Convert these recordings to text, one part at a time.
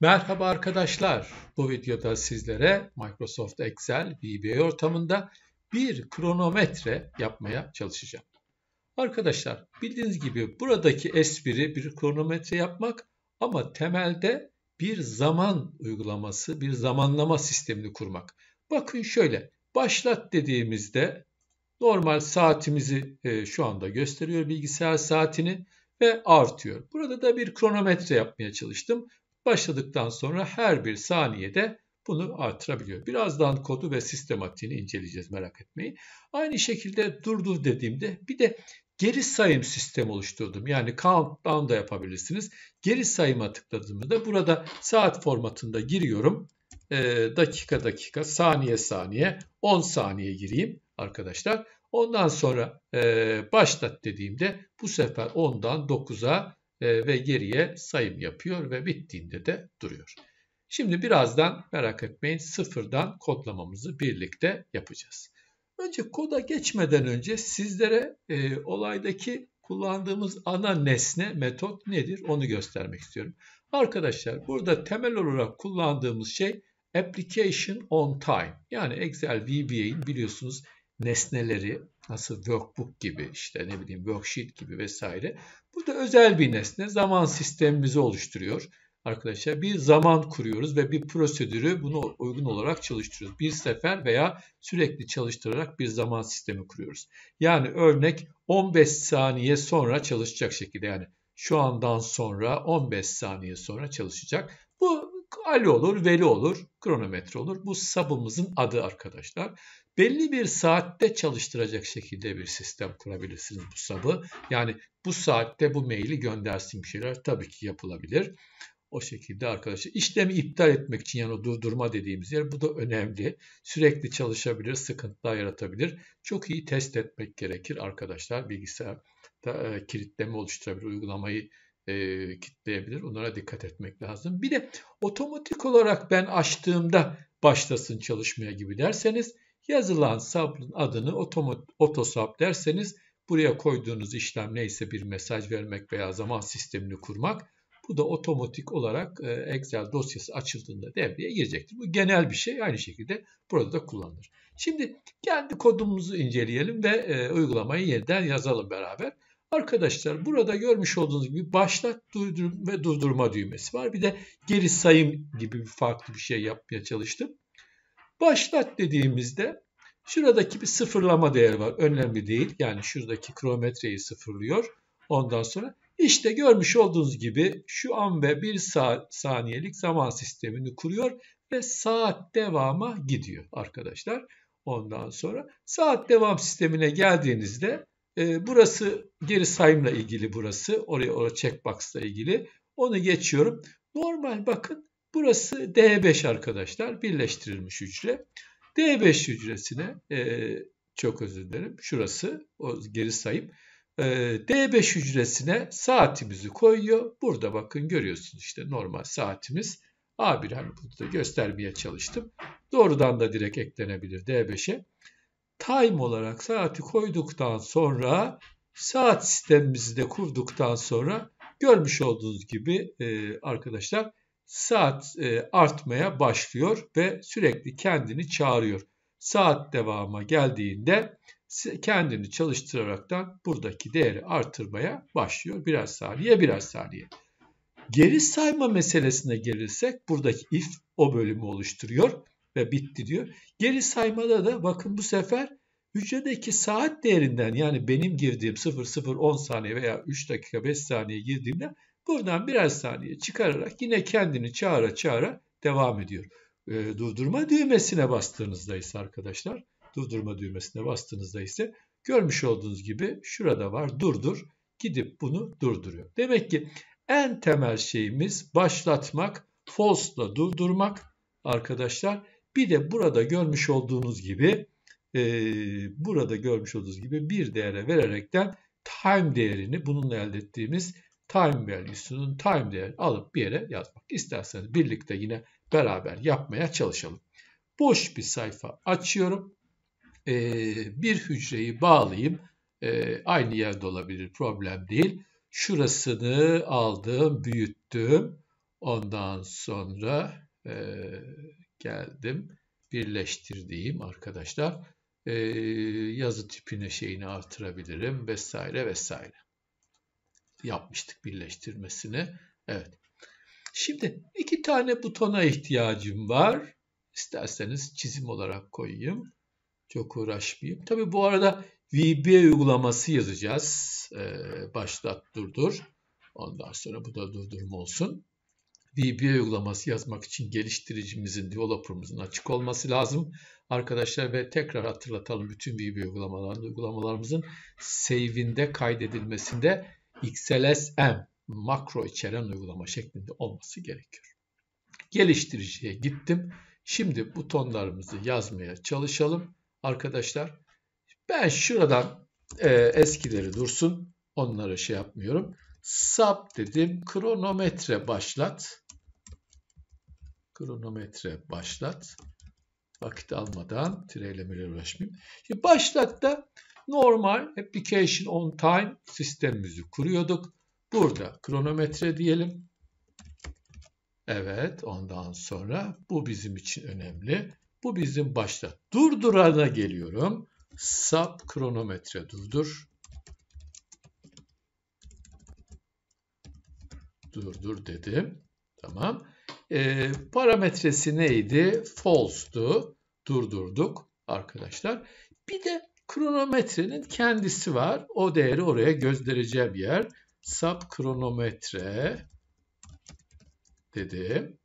Merhaba arkadaşlar. Bu videoda sizlere Microsoft Excel VBA ortamında bir kronometre yapmaya çalışacağım. Arkadaşlar bildiğiniz gibi buradaki espri bir kronometre yapmak ama temelde bir zaman uygulaması, bir zamanlama sistemini kurmak. Bakın şöyle başlat dediğimizde normal saatimizi e, şu anda gösteriyor bilgisayar saatini ve artıyor. Burada da bir kronometre yapmaya çalıştım. Başladıktan sonra her bir saniyede bunu artırabiliyor. Birazdan kodu ve sistematiğini inceleyeceğiz merak etmeyin. Aynı şekilde durdur dediğimde bir de geri sayım sistemi oluşturdum. Yani countdown da yapabilirsiniz. Geri sayıma tıkladığımda burada saat formatında giriyorum. E, dakika dakika, saniye saniye, 10 saniye gireyim arkadaşlar. Ondan sonra e, başlat dediğimde bu sefer 10'dan 9'a e, ve geriye sayım yapıyor ve bittiğinde de duruyor. Şimdi birazdan merak etmeyin sıfırdan kodlamamızı birlikte yapacağız. Önce koda geçmeden önce sizlere e, olaydaki kullandığımız ana nesne metot nedir onu göstermek istiyorum. Arkadaşlar burada temel olarak kullandığımız şey application on time. Yani Excel VBA'in biliyorsunuz nesneleri nasıl workbook gibi işte ne bileyim worksheet gibi vesaire. Bu da özel bir nesne. Zaman sistemimizi oluşturuyor arkadaşlar. Bir zaman kuruyoruz ve bir prosedürü bunu uygun olarak çalıştırıyoruz. Bir sefer veya sürekli çalıştırarak bir zaman sistemi kuruyoruz. Yani örnek 15 saniye sonra çalışacak şekilde yani şu andan sonra 15 saniye sonra çalışacak. Ali olur, veli olur, kronometre olur. Bu sabımızın adı arkadaşlar. Belli bir saatte çalıştıracak şekilde bir sistem kurabilirsiniz bu sabı. Yani bu saatte bu maili göndersin bir şeyler tabii ki yapılabilir. O şekilde arkadaşlar işlemi iptal etmek için yani durdurma dediğimiz yer bu da önemli. Sürekli çalışabilir, sıkıntılar yaratabilir. Çok iyi test etmek gerekir arkadaşlar. Bilgisayarda e, kilitleme oluşturabilir, uygulamayı e, kitleyebilir. Onlara dikkat etmek lazım. Bir de otomatik olarak ben açtığımda başlasın çalışmaya gibi derseniz yazılan sablın adını otosap derseniz buraya koyduğunuz işlem neyse bir mesaj vermek veya zaman sistemini kurmak bu da otomatik olarak e, Excel dosyası açıldığında devreye girecektir. Bu genel bir şey aynı şekilde burada da kullanılır. Şimdi kendi kodumuzu inceleyelim ve e, uygulamayı yeniden yazalım beraber. Arkadaşlar burada görmüş olduğunuz gibi başlat durdur ve durdurma düğmesi var. Bir de geri sayım gibi bir farklı bir şey yapmaya çalıştım. Başlat dediğimizde şuradaki bir sıfırlama değeri var. Önemli değil. Yani şuradaki kilometreyi sıfırlıyor. Ondan sonra işte görmüş olduğunuz gibi şu an ve bir saniyelik zaman sistemini kuruyor ve saat devama gidiyor arkadaşlar. Ondan sonra saat devam sistemine geldiğinizde e, burası geri sayımla ilgili burası. Oraya oraya checkbox'la ilgili. Onu geçiyorum. Normal bakın burası D5 arkadaşlar. Birleştirilmiş hücre. D5 hücresine e, çok özür dilerim. Şurası o geri sayım. E, D5 hücresine saatimizi koyuyor. Burada bakın görüyorsunuz işte normal saatimiz. A1 hani burada göstermeye çalıştım. Doğrudan da direkt eklenebilir D5'e time olarak saati koyduktan sonra saat sistemimizi de kurduktan sonra görmüş olduğunuz gibi e, arkadaşlar saat e, artmaya başlıyor ve sürekli kendini çağırıyor. Saat devama geldiğinde kendini çalıştıraraktan buradaki değeri artırmaya başlıyor. biraz saniye biraz saniye. Geri sayma meselesine gelirsek buradaki if o bölümü oluşturuyor ve bitti diyor. Geri saymada da bakın bu sefer hücredeki saat değerinden yani benim girdiğim 0-0-10 saniye veya 3 dakika 5 saniye girdiğimde buradan biraz saniye çıkararak yine kendini çağıra çağıra devam ediyor. E, durdurma düğmesine bastığınızda ise arkadaşlar durdurma düğmesine bastığınızda ise görmüş olduğunuz gibi şurada var durdur gidip bunu durduruyor. Demek ki en temel şeyimiz başlatmak, false'la durdurmak arkadaşlar bir de burada görmüş olduğunuz gibi e, burada görmüş olduğunuz gibi bir değere vererekten time değerini bununla elde ettiğimiz time value'sunun time değerini alıp bir yere yazmak. isterseniz birlikte yine beraber yapmaya çalışalım. Boş bir sayfa açıyorum. E, bir hücreyi bağlayayım. E, aynı yerde olabilir problem değil. Şurasını aldım, büyüttüm. Ondan sonra e, geldim. Birleştirdiğim arkadaşlar e, yazı tipine şeyini artırabilirim vesaire vesaire. Yapmıştık birleştirmesini. Evet. Şimdi iki tane butona ihtiyacım var. İsterseniz çizim olarak koyayım. Çok uğraşmayayım. Tabii bu arada VB uygulaması yazacağız. Ee, başlat durdur. Ondan sonra bu da durdurma olsun. VBA uygulaması yazmak için geliştiricimizin, developer'ımızın açık olması lazım. Arkadaşlar ve tekrar hatırlatalım bütün VBA uygulamaların, uygulamalarımızın save'inde kaydedilmesinde XLSM makro içeren uygulama şeklinde olması gerekiyor. Geliştiriciye gittim. Şimdi butonlarımızı yazmaya çalışalım arkadaşlar. Ben şuradan e, eskileri dursun. Onlara şey yapmıyorum. Sub dedim. Kronometre başlat. Kronometre başlat. Vakit almadan tirelemeyle uğraşmayayım. Şimdi başlat da normal application on time sistemimizi kuruyorduk. Burada kronometre diyelim. Evet ondan sonra bu bizim için önemli. Bu bizim başlat. Durdurana geliyorum. Sub kronometre durdur. Durdur dedim. Tamam. E, parametresi neydi? False'du. Durdurduk arkadaşlar. Bir de kronometrenin kendisi var. O değeri oraya göstereceğim yer. Sub kronometre dedim.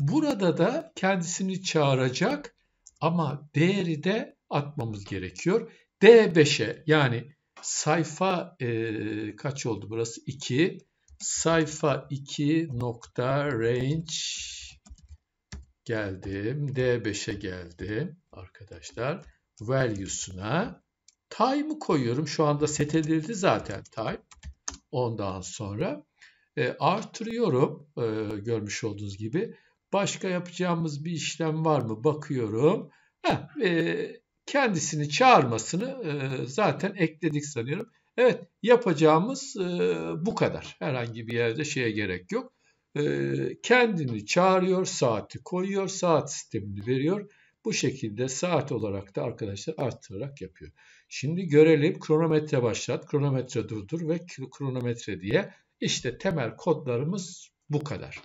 Burada da kendisini çağıracak ama değeri de atmamız gerekiyor. D5'e yani sayfa e, kaç oldu burası? 2. Sayfa 2 nokta range geldim. D5'e geldim arkadaşlar. Value'suna time'ı koyuyorum. Şu anda set edildi zaten time. Ondan sonra e, artırıyorum e, görmüş olduğunuz gibi. Başka yapacağımız bir işlem var mı bakıyorum. Heh, e, kendisini çağırmasını e, zaten ekledik sanıyorum. Evet yapacağımız e, bu kadar. Herhangi bir yerde şeye gerek yok. E, kendini çağırıyor, saati koyuyor, saat sistemini veriyor. Bu şekilde saat olarak da arkadaşlar arttırarak yapıyor. Şimdi görelim kronometre başlat, kronometre durdur ve kronometre diye işte temel kodlarımız bu kadar.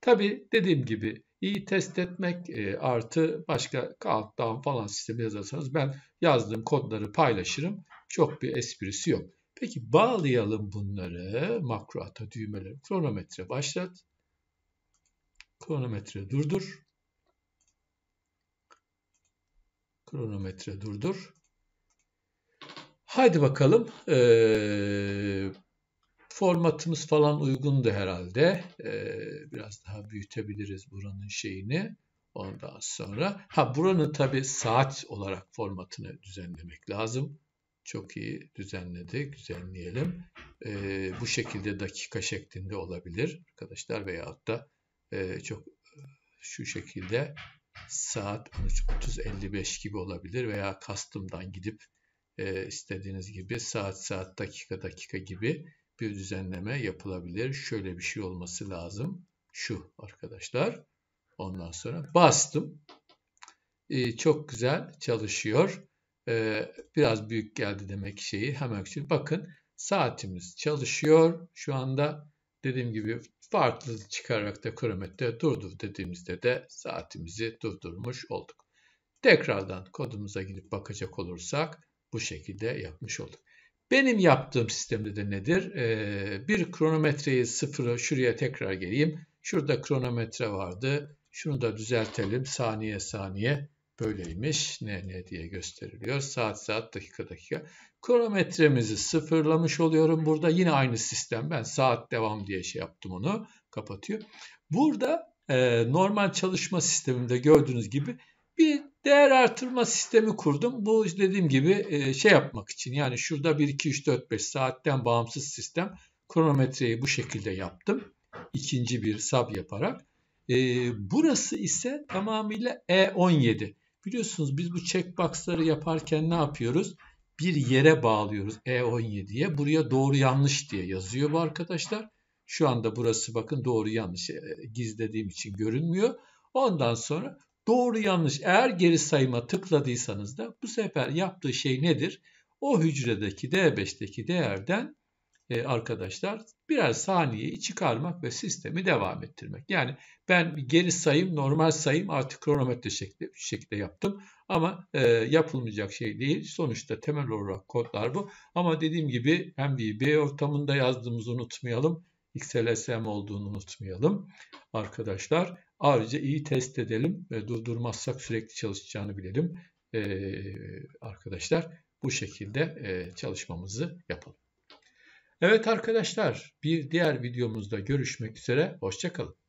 Tabi dediğim gibi iyi test etmek e, artı başka countdown falan sistemi yazarsanız ben yazdığım kodları paylaşırım. Çok bir esprisi yok. Peki bağlayalım bunları. Makro ata düğmeleri. Kronometre başlat. Kronometre durdur. Kronometre durdur. Haydi bakalım. Ee, Formatımız falan uygundu herhalde. Ee, biraz daha büyütebiliriz buranın şeyini. Ondan sonra ha buranın tabi saat olarak formatını düzenlemek lazım. Çok iyi düzenledi. düzenleyelim. Ee, bu şekilde dakika şeklinde olabilir arkadaşlar veyahut da e, çok e, şu şekilde saat 13.30-55 gibi olabilir veya custom'dan gidip e, istediğiniz gibi saat saat dakika dakika gibi bir düzenleme yapılabilir. Şöyle bir şey olması lazım. Şu arkadaşlar. Ondan sonra bastım. Ee, çok güzel çalışıyor. Ee, biraz büyük geldi demek şeyi hemen küçük. Bakın saatimiz çalışıyor. Şu anda dediğim gibi farklı çıkarak da kronometre durdur dediğimizde de saatimizi durdurmuş olduk. Tekrardan kodumuza gidip bakacak olursak bu şekilde yapmış olduk. Benim yaptığım sistemde de nedir? Ee, bir kronometreyi sıfırı şuraya tekrar geleyim. Şurada kronometre vardı. Şunu da düzeltelim. Saniye saniye böyleymiş. Ne ne diye gösteriliyor. Saat saat dakika dakika. Kronometremizi sıfırlamış oluyorum. Burada yine aynı sistem. Ben saat devam diye şey yaptım onu. Kapatıyor. Burada e, normal çalışma sistemimde gördüğünüz gibi bir değer artırma sistemi kurdum. Bu dediğim gibi e, şey yapmak için yani şurada 1 2 3 4 5 saatten bağımsız sistem kronometreyi bu şekilde yaptım. İkinci bir sub yaparak. E, burası ise tamamıyla E17. Biliyorsunuz biz bu checkbox'ları yaparken ne yapıyoruz? Bir yere bağlıyoruz E17'ye. Buraya doğru yanlış diye yazıyor bu arkadaşlar. Şu anda burası bakın doğru yanlış e, gizlediğim için görünmüyor. Ondan sonra Doğru yanlış eğer geri sayıma tıkladıysanız da bu sefer yaptığı şey nedir? O hücredeki D5'teki değerden e, arkadaşlar birer saniyeyi çıkarmak ve sistemi devam ettirmek. Yani ben geri sayım, normal sayım artık kronometre şekli, şu şekilde yaptım. Ama e, yapılmayacak şey değil. Sonuçta temel olarak kodlar bu. Ama dediğim gibi hem VB ortamında yazdığımızı unutmayalım. XLSM olduğunu unutmayalım arkadaşlar. Ayrıca iyi test edelim ve durdurmazsak sürekli çalışacağını bilelim. Ee, arkadaşlar bu şekilde e, çalışmamızı yapalım. Evet arkadaşlar bir diğer videomuzda görüşmek üzere. Hoşçakalın.